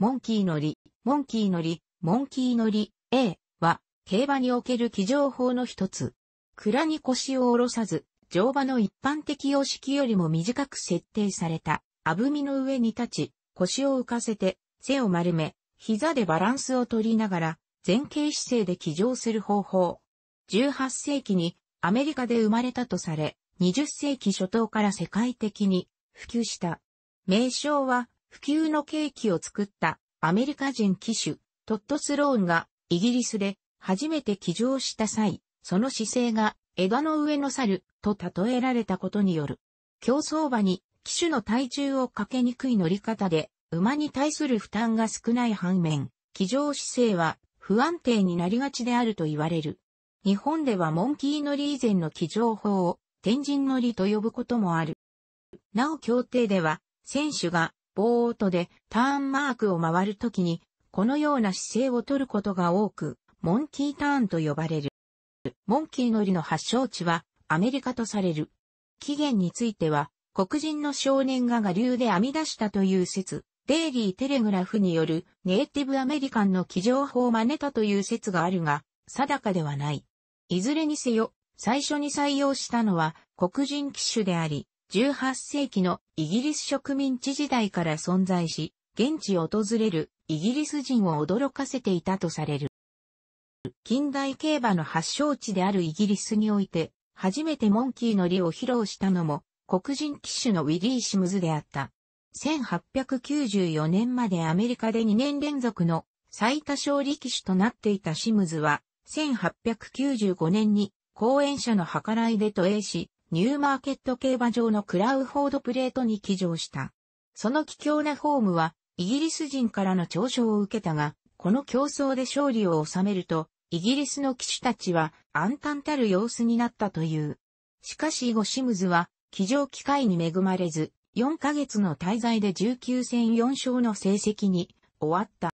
モンキー乗り、モンキー乗り、モンキー乗り、A は、競馬における騎乗法の一つ。蔵に腰を下ろさず、乗馬の一般的様式よりも短く設定された、あぶみの上に立ち、腰を浮かせて、背を丸め、膝でバランスを取りながら、前傾姿勢で騎乗する方法。18世紀にアメリカで生まれたとされ、20世紀初頭から世界的に普及した。名称は普及のケーキを作ったアメリカ人機種トッド・スローンがイギリスで初めて騎乗した際、その姿勢が枝の上の猿と例えられたことによる。競争馬に騎手の体重をかけにくい乗り方で馬に対する負担が少ない反面、騎乗姿勢は不安定になりがちであると言われる。日本ではモンキー乗り以前の騎乗法を天神乗りと呼ぶこともある。なお協定では選手がボートでターンマークを回るときに、このような姿勢をとることが多く、モンキーターンと呼ばれる。モンキー乗りの発祥地はアメリカとされる。起源については、黒人の少年が我流で編み出したという説、デイリー・テレグラフによるネイティブアメリカンの起乗法を真似たという説があるが、定かではない。いずれにせよ、最初に採用したのは黒人機種であり、18世紀のイギリス植民地時代から存在し、現地を訪れるイギリス人を驚かせていたとされる。近代競馬の発祥地であるイギリスにおいて、初めてモンキーの利を披露したのも、黒人騎手のウィリー・シムズであった。1894年までアメリカで2年連続の最多勝利騎手となっていたシムズは、1895年に後援者の計らいで渡英し、ニューマーケット競馬場のクラウフォードプレートに騎乗した。その貴重なフォームは、イギリス人からの嘲笑を受けたが、この競争で勝利を収めると、イギリスの騎手たちは暗淡たる様子になったという。しかしゴシムズは、騎乗機会に恵まれず、4ヶ月の滞在で19戦4勝の成績に終わった。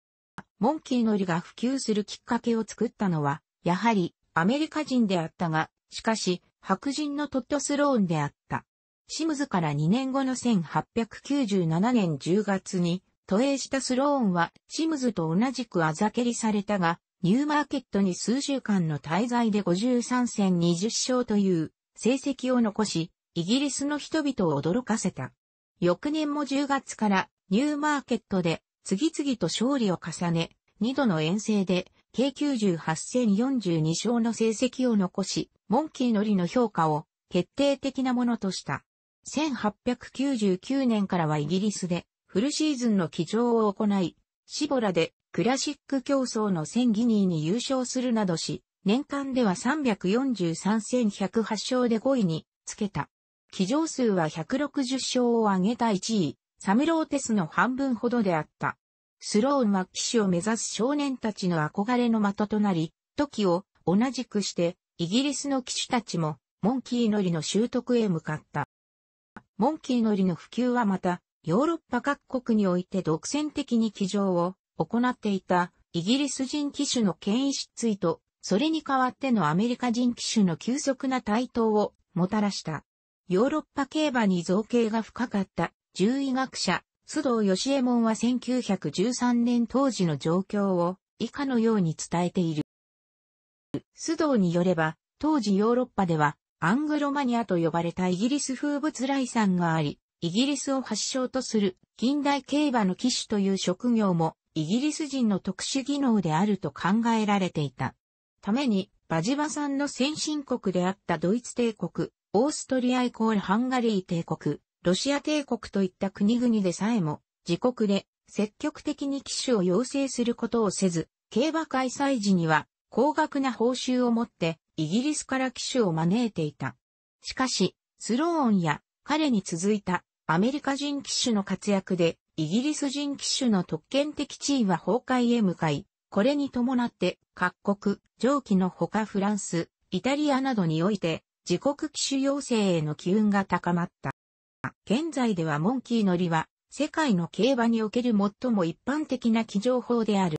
モンキー乗りが普及するきっかけを作ったのは、やはりアメリカ人であったが、しかし、白人のトットスローンであった。シムズから2年後の1897年10月に、都営したスローンは、シムズと同じくあざけりされたが、ニューマーケットに数週間の滞在で53戦20勝という成績を残し、イギリスの人々を驚かせた。翌年も10月からニューマーケットで次々と勝利を重ね、2度の遠征で計98戦42勝の成績を残し、モンキーのりの評価を決定的なものとした。1899年からはイギリスでフルシーズンの騎乗を行い、シボラでクラシック競争の1000ギニーに優勝するなどし、年間では343戦108勝で5位につけた。騎乗数は160勝を上げた1位、サムローテスの半分ほどであった。スローンは騎士を目指す少年たちの憧れの的となり、時を同じくして、イギリスの騎手たちも、モンキー乗りの習得へ向かった。モンキー乗りの普及はまた、ヨーロッパ各国において独占的に騎乗を行っていたイギリス人騎手の権威失墜と、それに代わってのアメリカ人騎手の急速な台頭をもたらした。ヨーロッパ競馬に造形が深かった獣医学者須藤義右衛門は1913年当時の状況を以下のように伝えている。須藤によれば、当時ヨーロッパではアングロマニアと呼ばれたイギリス風物来産があり、イギリスを発祥とする近代競馬の騎手という職業もイギリス人の特殊技能であると考えられていた。ために、バジバさんの先進国であったドイツ帝国、オーストリアイコールハンガリー帝国、ロシア帝国といった国々でさえも、自国で積極的に機種を要請することをせず、競馬開催時には高額な報酬を持ってイギリスから機種を招いていた。しかし、スローンや彼に続いたアメリカ人機種の活躍でイギリス人機種の特権的地位は崩壊へ向かい、これに伴って各国、上記のほかフランス、イタリアなどにおいて自国機種要請への機運が高まった。現在ではモンキー乗りは、世界の競馬における最も一般的な騎乗法である。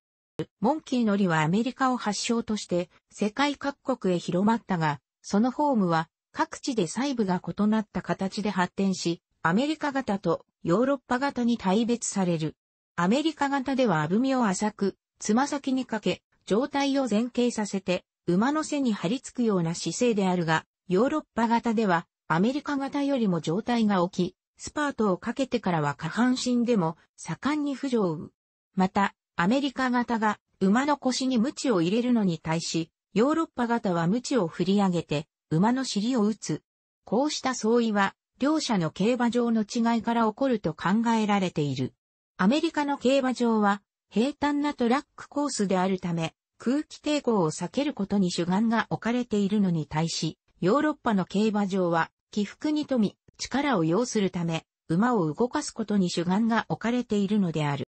モンキー乗りはアメリカを発祥として世界各国へ広まったが、そのフォームは各地で細部が異なった形で発展し、アメリカ型とヨーロッパ型に大別される。アメリカ型ではあぶみを浅く、つま先にかけ、状態を前傾させて、馬の背に張り付くような姿勢であるが、ヨーロッパ型ではアメリカ型よりも状態が起き、スパートをかけてからは下半身でも盛んに浮上。また、アメリカ型が馬の腰に鞭を入れるのに対し、ヨーロッパ型は鞭を振り上げて馬の尻を打つ。こうした相違は、両者の競馬場の違いから起こると考えられている。アメリカの競馬場は、平坦なトラックコースであるため、空気抵抗を避けることに主眼が置かれているのに対し、ヨーロッパの競馬場は、起伏に富み、力を要するため、馬を動かすことに主眼が置かれているのである。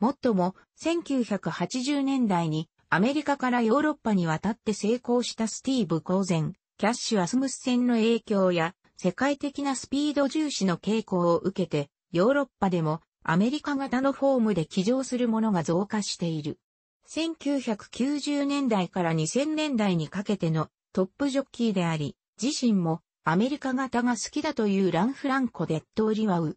もっとも、1980年代にアメリカからヨーロッパに渡って成功したスティーブ・コーゼン、キャッシュ・アスムス戦の影響や、世界的なスピード重視の傾向を受けて、ヨーロッパでもアメリカ型のフォームで騎乗するものが増加している。1990年代から2000年代にかけてのトップジョッキーであり、自身もアメリカ型が好きだというランフランコ・デッドオリワウ。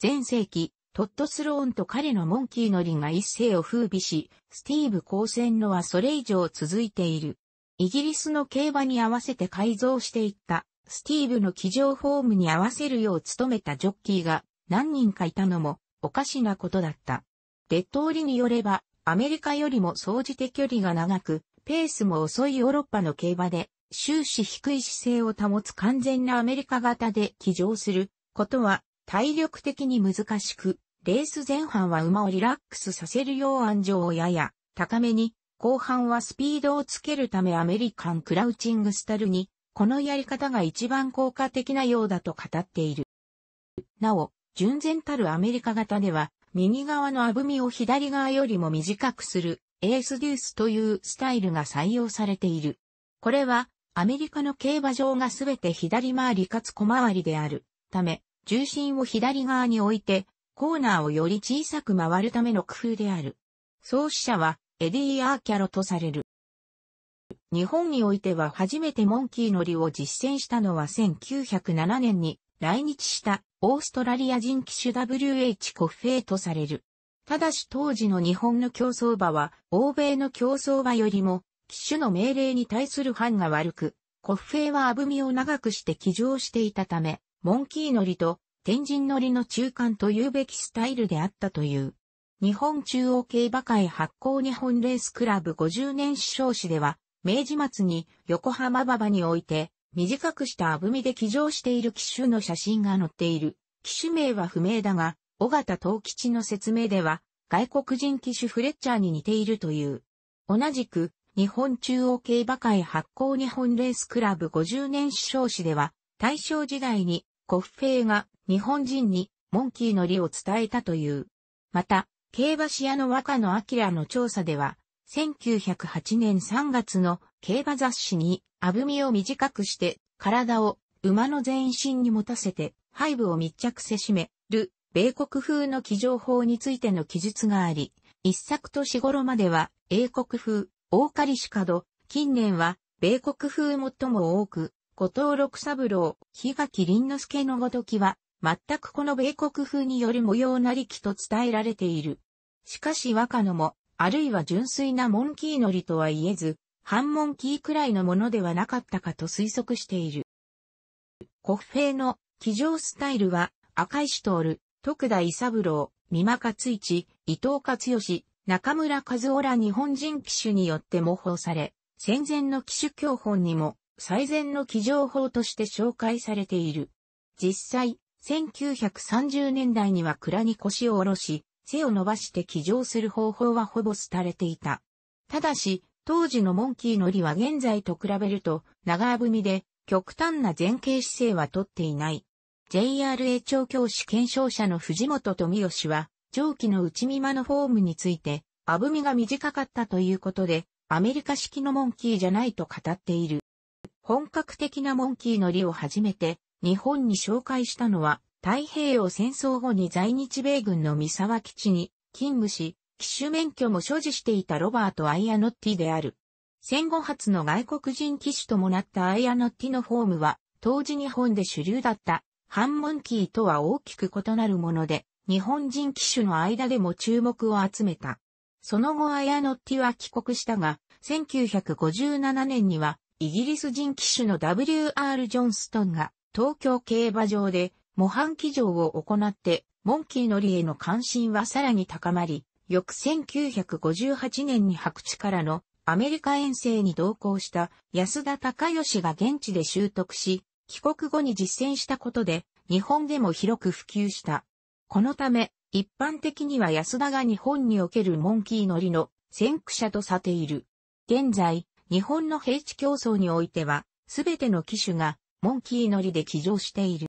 前世紀、トッド・スローンと彼のモンキーのりが一世を風靡し、スティーブ・コーセンのはそれ以上続いている。イギリスの競馬に合わせて改造していった、スティーブの騎乗フォームに合わせるよう努めたジョッキーが何人かいたのもおかしなことだった。デッドオリによれば、アメリカよりも総じて距離が長く、ペースも遅いヨーロッパの競馬で、終始低い姿勢を保つ完全なアメリカ型で騎乗することは体力的に難しく、レース前半は馬をリラックスさせるよう安上をやや高めに、後半はスピードをつけるためアメリカンクラウチングスタルに、このやり方が一番効果的なようだと語っている。なお、純然たるアメリカ型では、右側のあぶみを左側よりも短くする、エースデュースというスタイルが採用されている。これは、アメリカの競馬場がすべて左回りかつ小回りであるため、重心を左側に置いて、コーナーをより小さく回るための工夫である。創始者は、エディ・ー・アーキャロとされる。日本においては初めてモンキー乗りを実践したのは1907年に来日したオーストラリア人機種 WH コフェイとされる。ただし当時の日本の競争馬は欧米の競争馬よりも騎手の命令に対する範が悪く、コッフェイはあぶみを長くして騎乗していたため、モンキー乗りと天神乗りの中間というべきスタイルであったという。日本中央競馬会発行日本レースクラブ50年首相誌では、明治末に横浜馬場において、短くしたあぶみで騎乗している騎手の写真が載っている。騎手名は不明だが、尾形東吉の説明では、外国人騎手フレッチャーに似ているという。同じく、日本中央競馬会発行日本レースクラブ50年史相誌では、大正時代にコッフェイが日本人にモンキーの利を伝えたという。また、競馬視野の若野明の調査では、1908年3月の競馬雑誌に、あぶみを短くして、体を馬の全身に持たせて、背部を密着せしめる、米国風の騎乗法についての記述があり、一作年頃までは英国風、大狩りしかど、近年は、米国風最も多く、後藤六三郎、日垣林之助のごときは、全くこの米国風による模様なりきと伝えられている。しかし若野も、あるいは純粋なモンキー乗りとは言えず、半モンキーくらいのものではなかったかと推測している。古兵の騎乗スタイルは、赤石徹、徳田伊三郎、三間勝一、伊藤勝義、中村和夫ら日本人騎手によって模倣され、戦前の騎手教本にも最善の騎乗法として紹介されている。実際、1930年代には蔵に腰を下ろし、背を伸ばして騎乗する方法はほぼ廃れていた。ただし、当時のモンキーのりは現在と比べると長踏みで極端な前傾姿勢はとっていない。JRA 調教師検証者の藤本富義は上記の内見間のフォームについて、アブミが短かったということで、アメリカ式のモンキーじゃないと語っている。本格的なモンキーの利を初めて、日本に紹介したのは、太平洋戦争後に在日米軍の三沢基地に勤務し、機種免許も所持していたロバート・アイアノッティである。戦後初の外国人機種ともなったアイアノッティのフォームは、当時日本で主流だった、ハンモンキーとは大きく異なるもので、日本人騎手の間でも注目を集めた。その後綾野ティは帰国したが、1957年にはイギリス人騎手の W.R. ジョンストンが東京競馬場で模範騎乗を行ってモンキーノりへの関心はさらに高まり、翌1958年に白地からのアメリカ遠征に同行した安田隆義が現地で習得し、帰国後に実践したことで日本でも広く普及した。このため、一般的には安田が日本におけるモンキー乗りの先駆者とさている。現在、日本の平地競争においては、すべての機種がモンキー乗りで騎乗している。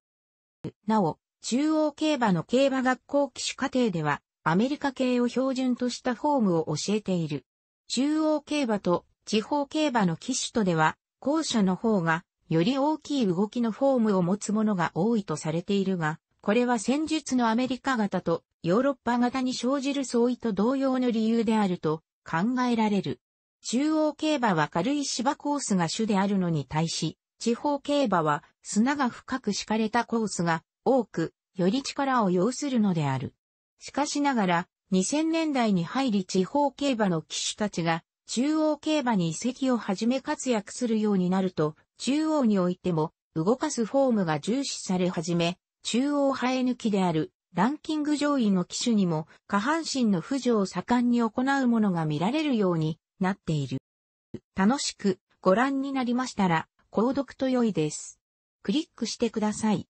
なお、中央競馬の競馬学校騎手課程では、アメリカ系を標準としたフォームを教えている。中央競馬と地方競馬の騎手とでは、後者の方が、より大きい動きのフォームを持つものが多いとされているが、これは戦術のアメリカ型とヨーロッパ型に生じる相違と同様の理由であると考えられる。中央競馬は軽い芝コースが主であるのに対し、地方競馬は砂が深く敷かれたコースが多く、より力を要するのである。しかしながら、2000年代に入り地方競馬の騎手たちが中央競馬に移籍をはじめ活躍するようになると、中央においても動かすフォームが重視され始め、中央生え抜きであるランキング上位の機種にも下半身の扶助を盛んに行うものが見られるようになっている。楽しくご覧になりましたら、購読と良いです。クリックしてください。